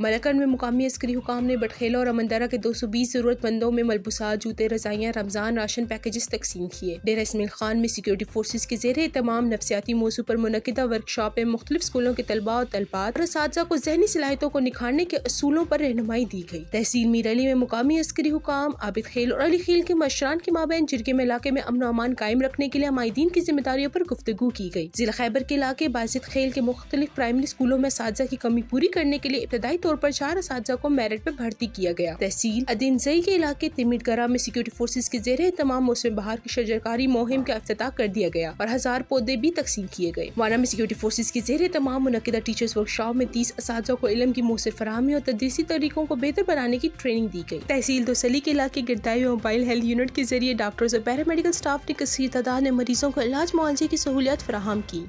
मलकन में मुकामी अस्करी हुकाम ने बटखेला और अमनदरा के दो सौ बीस ज़रूरतमंदों में मलबूसा जूते रजाइयाँ रमज़ान राशन पैकेजेस तकसीम किए डेरा इसमिल खान में सिक्योरिटी फोर्सेज के जेर तमाम नफसियाती मौसू पर मनदा वर्कशॉप में मुख्तलिफ स्कूलों के तलबा और तलबात और इस को जहनी सलाहितों को निखारने के असूलों पर रहनमाई दी गई तहसील मीरली में मुकामी अस्करी हुकाम आबिद खेल और अली खेल के मशरान के माबेन जिरगे में इलाके में अमन अमान कायम रखने के लिए माहदीन की जिम्मेदारियों पर गुफ्तु की गई जिला खैबर के इलाके बाजिद खेल के मुख्तलिफ प्राइमरी स्कूलों में साजा की कमी पूरी करने के लिए इब्तदाई तौर पर चार इस को मेरिट में भर्ती किया गया तहसील अदिनजई के इलाके तिमिटगरा में सिक्योरिटी फोर्सेज के जेरे तमाम मौसम बहार की शजरकारी मुहिम का अफ्ताह कर दिया गया और हजार पौधे भी तकसीम किए गए वाना में सिक्योरिटी फोर्सेज के जेर तमाम मुनदा टीचर्स वर्कशॉप में तीस इस को इलम की मौसर फरहमी और तदरीसी तरीकों को बेहतर बनाने की ट्रेनिंग दी गई तहसील दोसली के इलाके गिरदाई मोबाइल हेल्थ यूनिट के जरिए डॉक्टर्स और पैरामेडिकल स्टाफ ने कसर तादाद में मरीजों को इलाज मुआवजे की सहूलियात फराहम की